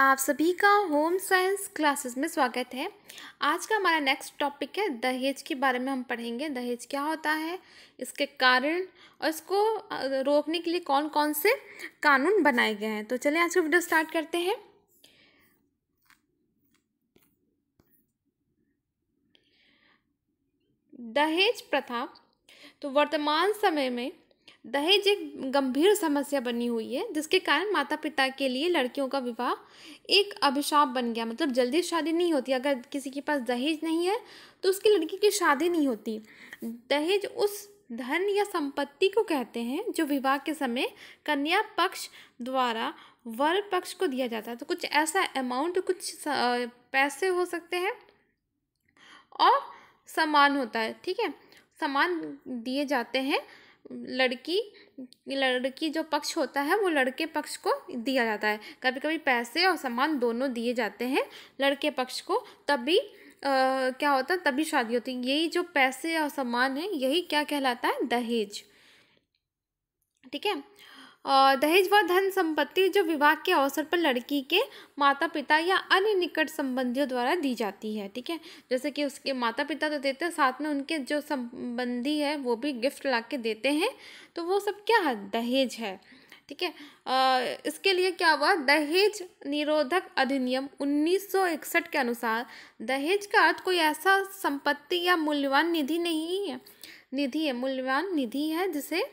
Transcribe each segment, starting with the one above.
आप सभी का होम साइंस क्लासेस में स्वागत है आज का हमारा नेक्स्ट टॉपिक है दहेज के बारे में हम पढ़ेंगे दहेज क्या होता है इसके कारण और इसको रोकने के लिए कौन कौन से कानून बनाए गए हैं तो चलिए आज का वीडियो स्टार्ट करते हैं दहेज प्रथा तो वर्तमान समय में दहेज एक गंभीर समस्या बनी हुई है जिसके कारण माता पिता के लिए लड़कियों का विवाह एक अभिशाप बन गया मतलब जल्दी शादी नहीं होती अगर किसी के पास दहेज नहीं है तो उसकी लड़की की शादी नहीं होती दहेज उस धन या संपत्ति को कहते हैं जो विवाह के समय कन्या पक्ष द्वारा वर पक्ष को दिया जाता है तो कुछ ऐसा अमाउंट कुछ पैसे हो सकते हैं और सामान होता है ठीक है सामान दिए जाते हैं लड़की लड़की जो पक्ष होता है वो लड़के पक्ष को दिया जाता है कभी कभी पैसे और सामान दोनों दिए जाते हैं लड़के पक्ष को तभी आ, क्या होता है तभी शादी होती है यही जो पैसे और सामान है यही क्या कहलाता है दहेज ठीक है दहेज व धन संपत्ति जो विवाह के अवसर पर लड़की के माता पिता या अन्य निकट संबंधियों द्वारा दी जाती है ठीक है जैसे कि उसके माता पिता तो देते हैं साथ में उनके जो संबंधी है वो भी गिफ्ट ला के देते हैं तो वो सब क्या है दहेज है ठीक है इसके लिए क्या हुआ दहेज निरोधक अधिनियम 1961 के अनुसार दहेज का अर्थ कोई ऐसा संपत्ति या मूल्यवान निधि नहीं है निधि है मूल्यवान निधि है जिसे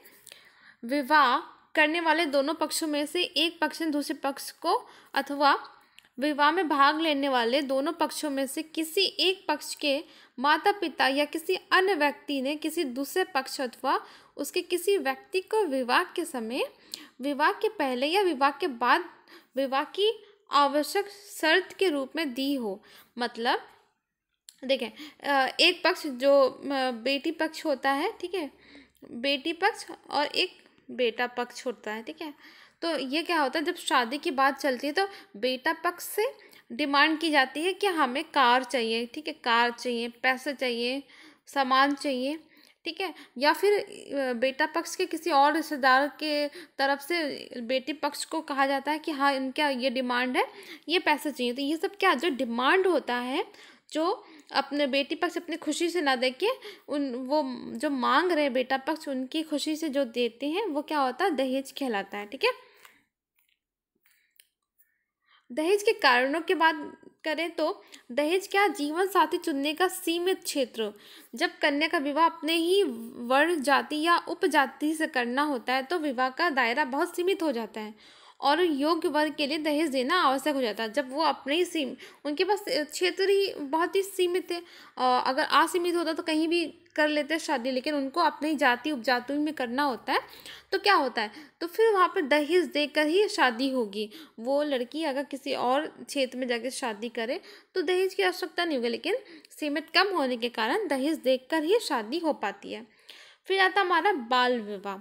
विवाह करने वाले दोनों पक्षों में से एक पक्ष ने दूसरे पक्ष को अथवा विवाह में भाग लेने वाले दोनों पक्षों में से किसी एक पक्ष के माता पिता या किसी अन्य व्यक्ति ने किसी दूसरे पक्ष अथवा उसके किसी व्यक्ति को विवाह के समय विवाह के पहले या विवाह के बाद विवाह की आवश्यक शर्त के रूप में दी हो मतलब देखें एक पक्ष जो बेटी पक्ष होता है ठीक है बेटी पक्ष और एक बेटा पक्ष होता है ठीक है तो ये क्या होता है जब शादी की बात चलती है तो बेटा पक्ष से डिमांड की जाती है कि हमें कार चाहिए ठीक है कार चाहिए पैसे चाहिए सामान चाहिए ठीक है या फिर बेटा पक्ष के किसी और रिश्तेदार के तरफ से बेटी पक्ष को कहा जाता है कि हाँ इनका ये डिमांड है ये पैसे चाहिए तो ये सब क्या जो डिमांड होता है जो अपने बेटी पक्ष अपनी खुशी से ना देके उन वो जो मांग रहे बेटा पक्ष उनकी खुशी से जो देते हैं वो क्या होता है दहेज कहलाता है ठीक है दहेज के कारणों के बाद करें तो दहेज क्या जीवन साथी चुनने का सीमित क्षेत्र जब कन्या का विवाह अपने ही वर्ण जाति या उपजाति से करना होता है तो विवाह का दायरा बहुत सीमित हो जाता है और योग्य वर्ग के लिए दहेज देना आवश्यक हो जाता जब वो अपने ही सीम उनके पास क्षेत्र ही बहुत ही सीमित थे अगर असीमित होता तो कहीं भी कर लेते हैं शादी लेकिन उनको अपनी जाति उपजाति में करना होता है तो क्या होता है तो फिर वहाँ पर दहेज देकर ही शादी होगी वो लड़की अगर किसी और क्षेत्र में जाकर शादी करे तो दहेज की आवश्यकता नहीं होगी लेकिन सीमित कम होने के कारण दहेज देकर ही शादी हो पाती है फिर आता हमारा बाल विवाह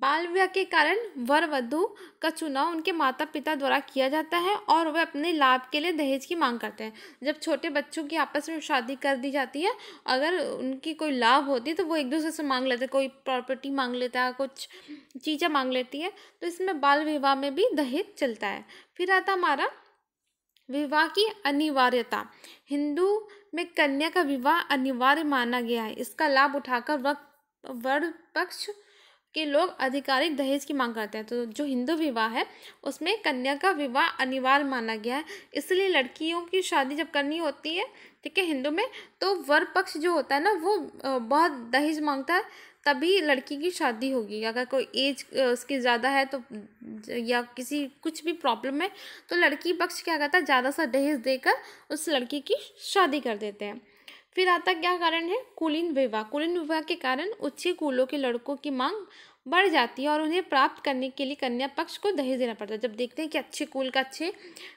बाल विवाह के कारण वर वधु का चुनाव उनके माता पिता द्वारा किया जाता है और वे अपने लाभ के लिए दहेज की मांग करते हैं जब छोटे बच्चों की आपस में शादी कर दी जाती है अगर उनकी कोई लाभ होती है तो वो एक दूसरे से मांग लेते हैं कोई प्रॉपर्टी मांग लेता है कुछ चीज़ें मांग लेती है तो इसमें बाल विवाह में भी दहेज चलता है फिर आता हमारा विवाह की अनिवार्यता हिंदू में कन्या का विवाह अनिवार्य माना गया है इसका लाभ उठाकर वक्त वर पक्ष के लोग आधिकारिक दहेज की मांग करते हैं तो जो हिंदू विवाह है उसमें कन्या का विवाह अनिवार्य माना गया है इसलिए लड़कियों की शादी जब करनी होती है ठीक है हिंदू में तो वर पक्ष जो होता है ना वो बहुत दहेज मांगता है तभी लड़की की शादी होगी अगर कोई एज उसकी ज़्यादा है तो या किसी कुछ भी प्रॉब्लम है तो लड़की पक्ष क्या करता है ज़्यादा सा दहेज देकर उस लड़की की शादी कर देते हैं फिर आता क्या कारण है कुलीन विवाह कुलीन विवाह के कारण उच्च कुलों के लड़कों की मांग बढ़ जाती है और उन्हें प्राप्त करने के लिए कन्या पक्ष को दहेज देना पड़ता है जब देखते हैं कि अच्छे कुल का अच्छे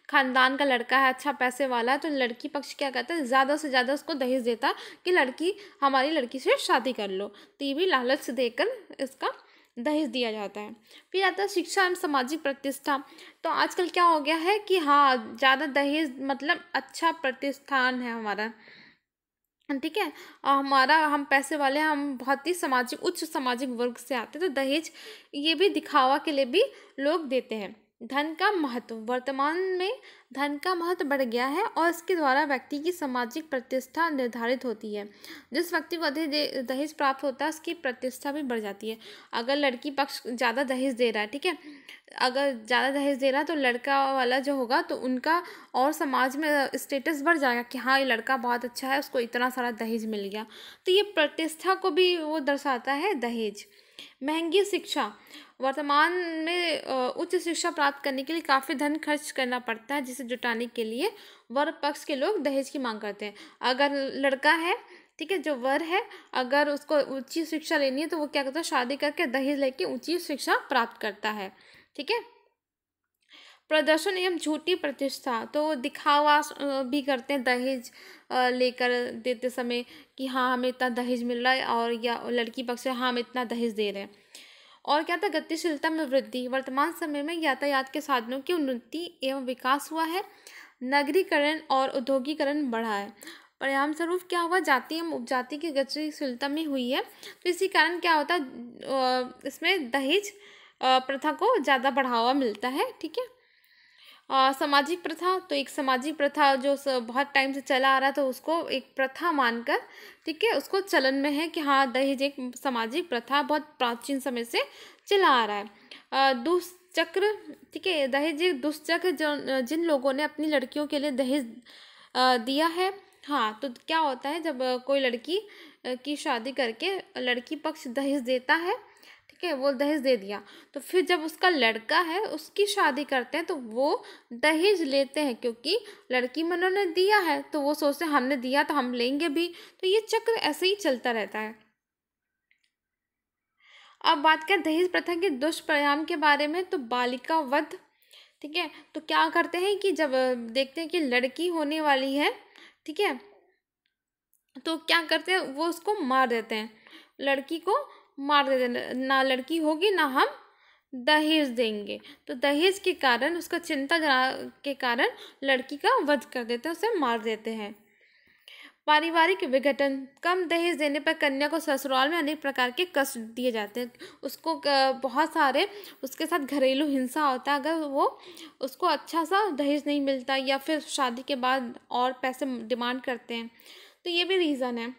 खानदान का लड़का है अच्छा पैसे वाला है तो लड़की पक्ष क्या करता है ज़्यादा से ज़्यादा उसको दहेज देता कि लड़की हमारी लड़की से शादी कर लो तो ये भी लालच देकर इसका दहेज दिया जाता है फिर आता है शिक्षा एवं सामाजिक प्रतिष्ठा तो आजकल क्या हो गया है कि हाँ ज़्यादा दहेज मतलब अच्छा प्रतिष्ठान है हमारा ठीक है हमारा हम पैसे वाले हम बहुत ही सामाजिक उच्च सामाजिक वर्ग से आते हैं तो दहेज ये भी दिखावा के लिए भी लोग देते हैं धन का महत्व वर्तमान में धन का महत्व बढ़ गया है और इसके द्वारा व्यक्ति की सामाजिक प्रतिष्ठा निर्धारित होती है जिस व्यक्ति को अधिक दहेज प्राप्त होता है उसकी प्रतिष्ठा भी बढ़ जाती है अगर लड़की पक्ष ज़्यादा दहेज दे रहा है ठीक है अगर ज़्यादा दहेज दे रहा है तो लड़का वाला जो होगा तो उनका और समाज में स्टेटस बढ़ जाएगा कि हाँ ये लड़का बहुत अच्छा है उसको इतना सारा दहेज मिल गया तो ये प्रतिष्ठा को भी वो दर्शाता है दहेज महंगी शिक्षा वर्तमान में उच्च शिक्षा प्राप्त करने के लिए काफ़ी धन खर्च करना पड़ता है जिसे जुटाने के लिए वर पक्ष के लोग दहेज की मांग करते हैं अगर लड़का है ठीक है जो वर है अगर उसको ऊंची शिक्षा लेनी है तो वो क्या करता है शादी करके दहेज लेके ऊंची शिक्षा प्राप्त करता है ठीक है प्रदर्शन एवं झूठी प्रतिष्ठा तो दिखावा भी करते हैं दहेज लेकर देते समय कि हाँ हमें इतना दहेज मिल रहा है और या लड़की पक्ष हाँ हम इतना दहेज दे रहे हैं और क्या था गतिशीलता में वृद्धि वर्तमान समय में यातायात के साधनों की उन्नति एवं विकास हुआ है नगरीकरण और औद्योगिकरण बढ़ा है परिणाम स्वरूप क्या हुआ जाति एवं उपजाति की गतिशीलता में हुई है तो इसी कारण क्या होता है इसमें दहेज प्रथा को ज़्यादा बढ़ावा मिलता है ठीक है सामाजिक प्रथा तो एक सामाजिक प्रथा जो बहुत टाइम से चला आ रहा था उसको एक प्रथा मानकर ठीक है उसको चलन में है कि हाँ दहेज एक सामाजिक प्रथा बहुत प्राचीन समय से चला आ रहा है दुष्चक्र ठीक है दहेज एक दुष्चक्र जो जिन लोगों ने अपनी लड़कियों के लिए दहेज दिया है हाँ तो क्या होता है जब कोई लड़की की शादी करके लड़की पक्ष दहेज देता है ठीक है वो दहेज दे दिया तो फिर जब उसका लड़का है उसकी शादी करते हैं तो वो दहेज लेते हैं क्योंकि लड़की में उन्होंने दिया है तो वो सोचते हैं हमने दिया तो हम लेंगे भी तो ये चक्र ऐसे ही चलता रहता है अब बात करें दहेज प्रथा के दुष्परिणाम के बारे में तो बालिका वध ठीक है तो क्या करते हैं कि जब देखते हैं कि लड़की होने वाली है ठीक है तो क्या करते हैं वो उसको मार देते हैं लड़की को मार देते ना लड़की होगी ना हम दहेज देंगे तो दहेज के कारण उसका चिंता के कारण लड़की का वध कर देते हैं उसे मार देते हैं पारिवारिक विघटन कम दहेज देने पर कन्या को ससुराल में अनेक प्रकार के कष्ट दिए जाते हैं उसको बहुत सारे उसके साथ घरेलू हिंसा होता है अगर वो उसको अच्छा सा दहेज नहीं मिलता या फिर शादी के बाद और पैसे डिमांड करते हैं तो ये भी रीज़न है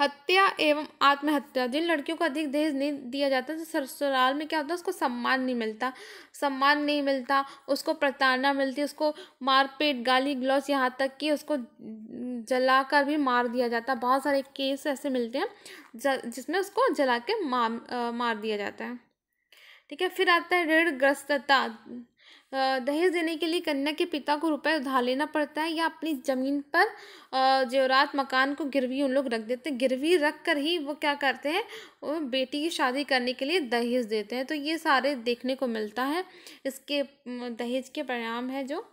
हत्या एवं आत्महत्या जिन लड़कियों को अधिक दहेज नहीं दिया जाता तो ससुराल में क्या होता है उसको सम्मान नहीं मिलता सम्मान नहीं मिलता उसको प्रताड़ना मिलती उसको मारपीट गाली ग्लॉस यहाँ तक कि उसको जला कर भी मार दिया जाता बहुत सारे केस ऐसे मिलते हैं जिसमें उसको जला के मार मार दिया जाता है ठीक है फिर आता है ऋणग्रस्तता दहेज देने के लिए कन्या के पिता को रुपए उधार लेना पड़ता है या अपनी ज़मीन पर जेवरात मकान को गिरवी उन लोग रख देते हैं गिरवी रख कर ही वो क्या करते हैं वो बेटी की शादी करने के लिए दहेज देते हैं तो ये सारे देखने को मिलता है इसके दहेज के परिणाम है जो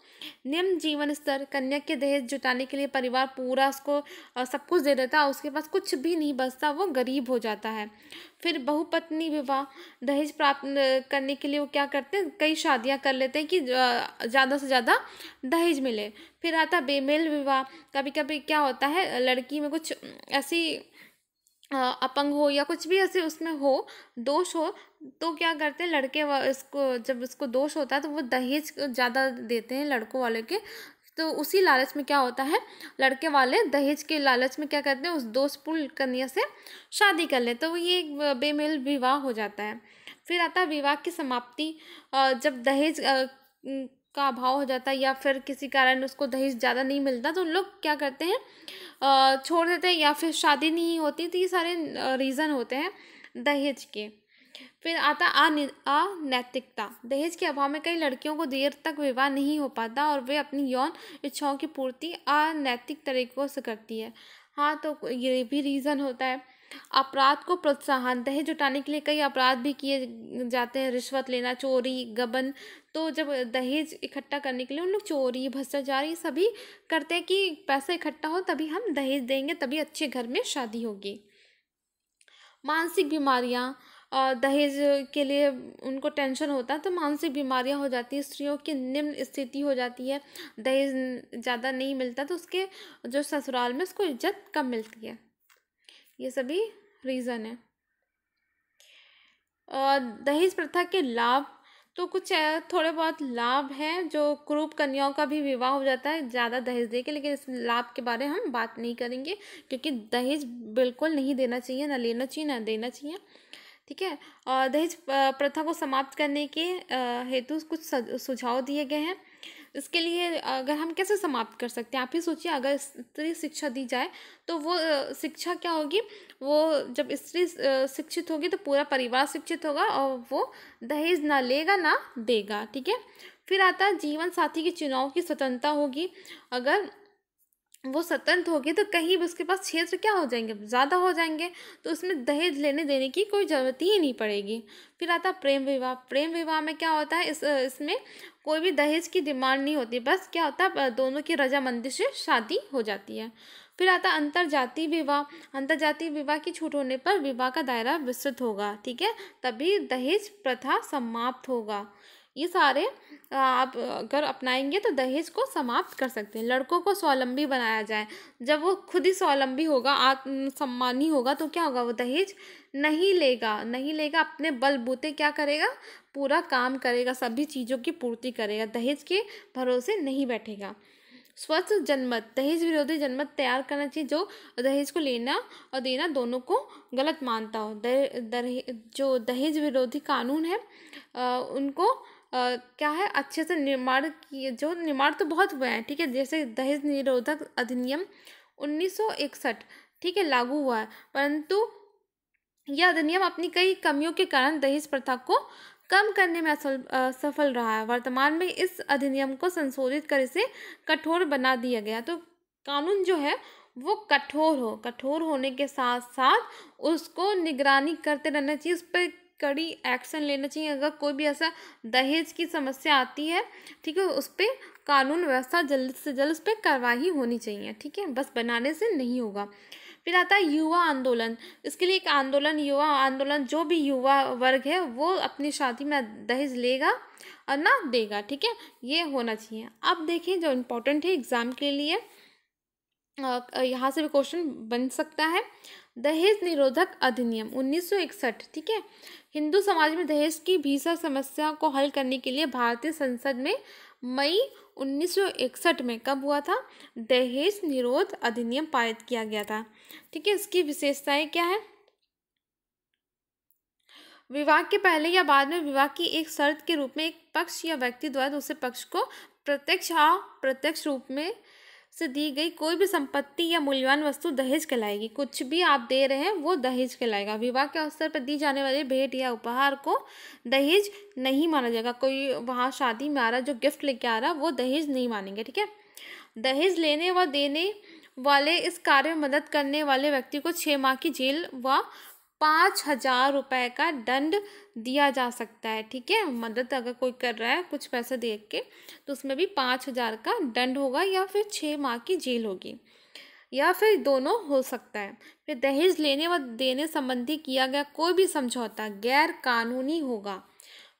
निम्न जीवन स्तर कन्या के दहेज जुटाने के लिए परिवार पूरा उसको सब कुछ दे देता है उसके पास कुछ भी नहीं बचता वो गरीब हो जाता है फिर बहुपत्नी विवाह दहेज प्राप्त करने के लिए वो क्या करते हैं कई शादियां कर लेते हैं कि ज़्यादा से ज़्यादा दहेज मिले फिर आता बेमेल विवाह कभी कभी क्या होता है लड़की में कुछ ऐसी अपंग हो या कुछ भी ऐसे उसमें हो दोष हो तो क्या करते हैं लड़के इसको जब इसको दोष होता है तो वो दहेज ज़्यादा देते हैं लड़कों वाले के तो उसी लालच में क्या होता है लड़के वाले दहेज के लालच में क्या करते हैं उस दोष पूर्ण कन्या से शादी कर ले तो ये एक बेमेल विवाह हो जाता है फिर आता है विवाह की समाप्ति जब दहेज का अभाव हो जाता है या फिर किसी कारण उसको दहेज ज़्यादा नहीं मिलता तो उन लोग क्या करते हैं छोड़ देते हैं या फिर शादी नहीं होती तो ये सारे रीज़न होते हैं दहेज के फिर आता अनैतिकता दहेज के अभाव में कई लड़कियों को देर तक विवाह नहीं हो पाता और वे अपनी यौन इच्छाओं की पूर्ति अनैतिक तरीक़ों से करती है हाँ तो ये भी रीज़न होता है अपराध को प्रोत्साहन दहेज जुटाने के लिए कई अपराध भी किए जाते हैं रिश्वत लेना चोरी गबन तो जब दहेज इकट्ठा करने के लिए उन लोग चोरी भ्रष्टाचार ये सभी करते हैं कि पैसा इकट्ठा हो तभी हम दहेज देंगे तभी अच्छे घर में शादी होगी मानसिक बीमारियाँ दहेज के लिए उनको टेंशन होता है तो मानसिक बीमारियां हो जाती हैं स्त्रियों की निम्न स्थिति हो जाती है दहेज ज़्यादा नहीं मिलता तो उसके जो ससुराल में उसको इज्जत कम मिलती है ये सभी रीज़न है दहेज प्रथा के लाभ तो कुछ थोड़े बहुत लाभ हैं जो क्रूप कन्याओं का भी विवाह हो जाता है ज़्यादा दहेज दे के लेकिन इस लाभ के बारे में हम बात नहीं करेंगे क्योंकि दहेज बिल्कुल नहीं देना चाहिए ना लेना चाहिए ना देना चाहिए ठीक है और दहेज प्रथा को समाप्त करने के हेतु कुछ सुझाव दिए गए हैं इसके लिए अगर हम कैसे समाप्त कर सकते हैं आप ही सोचिए अगर स्त्री शिक्षा दी जाए तो वो शिक्षा क्या होगी वो जब स्त्री शिक्षित होगी तो पूरा परिवार शिक्षित होगा और वो दहेज ना लेगा ना देगा ठीक है फिर आता है जीवन साथी की चुनाव की स्वतंत्रता होगी अगर वो स्वतंत्र होगी तो कहीं भी उसके पास क्षेत्र क्या हो जाएंगे ज़्यादा हो जाएंगे तो उसमें दहेज लेने देने की कोई ज़रूरत ही नहीं पड़ेगी फिर आता प्रेम विवाह प्रेम विवाह में क्या होता है इस इसमें कोई भी दहेज की डिमांड नहीं होती बस क्या होता है दोनों की रजामंदी से शादी हो जाती है फिर आता अंतर जातीय विवाह अंतर जातीय विवाह की छूट होने पर विवाह का दायरा विस्तृत होगा ठीक है तभी दहेज प्रथा समाप्त होगा ये सारे आप अगर अपनाएंगे तो दहेज को समाप्त कर सकते हैं लड़कों को स्वावलंबी बनाया जाए जब वो खुद ही स्वावलंबी होगा आत्मसम्मानी होगा तो क्या होगा वो दहेज नहीं लेगा नहीं लेगा अपने बलबूते क्या करेगा पूरा काम करेगा सभी चीज़ों की पूर्ति करेगा दहेज के भरोसे नहीं बैठेगा स्वस्थ जनमत दहेज विरोधी जनमत तैयार करना चाहिए जो दहेज को लेना और देना दोनों को गलत मानता हो दहेज जो दहेज विरोधी कानून है आ, उनको क्या है अच्छे से निर्माण किए जो निर्माण तो बहुत हुए हैं ठीक है जैसे दहेज निरोधक अधिनियम 1961 ठीक है लागू हुआ है परंतु यह अधिनियम अपनी कई कमियों के कारण दहेज प्रथा को कम करने में असल सफल रहा है वर्तमान में इस अधिनियम को संशोधित कर इसे कठोर बना दिया गया तो कानून जो है वो कठोर हो कठोर होने के साथ साथ उसको निगरानी करते रहना चाहिए उस पर कड़ी एक्शन लेना चाहिए अगर कोई भी ऐसा दहेज की समस्या आती है ठीक है उस पर कानून व्यवस्था जल्द से जल्द उस पर कार्रवाई होनी चाहिए ठीक है बस बनाने से नहीं होगा फिर आता है युवा आंदोलन इसके लिए एक आंदोलन युवा आंदोलन जो भी युवा वर्ग है वो अपनी शादी में दहेज लेगा और ना देगा ठीक है ये होना चाहिए अब देखें जो इम्पोर्टेंट है एग्ज़ाम के लिए यहाँ से भी क्वेश्चन बन सकता है दहेज निरोधक अधिनियम 1961 ठीक है हिंदू समाज में दहेज की भीषण समस्या को हल करने के लिए भारतीय संसद में मई 1961 में कब हुआ था दहेज निरोध अधिनियम पारित किया गया था ठीक है इसकी विशेषताएं क्या है विवाह के पहले या बाद में विवाह की एक शर्त के रूप में एक पक्ष या व्यक्ति द्वारा दूसरे पक्ष को प्रत्यक्ष अप्रत्यक्ष प्रत्यक्ष रूप में से दी गई कोई भी संपत्ति या मूल्यवान वस्तु दहेज कहलाएगी कुछ भी आप दे रहे हैं वो दहेज कहलाएगा विवाह के अवसर पर दी जाने वाली भेंट या उपहार को दहेज नहीं माना जाएगा कोई वहाँ शादी में आ रहा जो गिफ्ट लेके आ रहा वो दहेज नहीं मानेंगे ठीक है दहेज लेने व देने वाले इस कार्य में मदद करने वाले व्यक्ति को छः माह की जेल व पाँच हजार रुपये का दंड दिया जा सकता है ठीक है मदद अगर कोई कर रहा है कुछ पैसे दे के तो उसमें भी पाँच हजार का दंड होगा या फिर छः माह की जेल होगी या फिर दोनों हो सकता है फिर दहेज लेने व देने संबंधी किया गया कोई भी समझौता गैर कानूनी होगा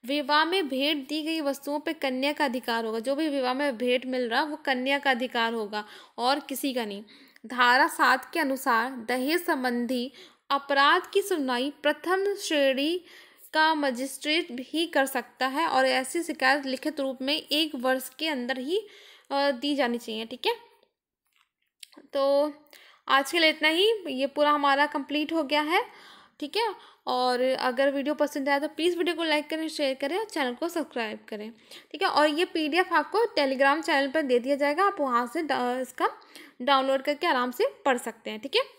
विवाह में भेंट दी गई वस्तुओं पे कन्या का अधिकार होगा जो भी विवाह में भेंट मिल रहा वो कन्या का अधिकार होगा और किसी का नहीं धारा सात के अनुसार दहेज संबंधी अपराध की सुनवाई प्रथम श्रेणी का मजिस्ट्रेट भी कर सकता है और ऐसी शिकायत लिखित रूप में एक वर्ष के अंदर ही दी जानी चाहिए ठीक है तो आज के लिए इतना ही ये पूरा हमारा कंप्लीट हो गया है ठीक है और अगर वीडियो पसंद आया तो प्लीज़ वीडियो को लाइक करें शेयर करें और चैनल को सब्सक्राइब करें ठीक है और ये पीडीएफ आपको टेलीग्राम चैनल पर दे दिया जाएगा आप वहाँ से इसका डाउनलोड करके आराम से पढ़ सकते हैं ठीक है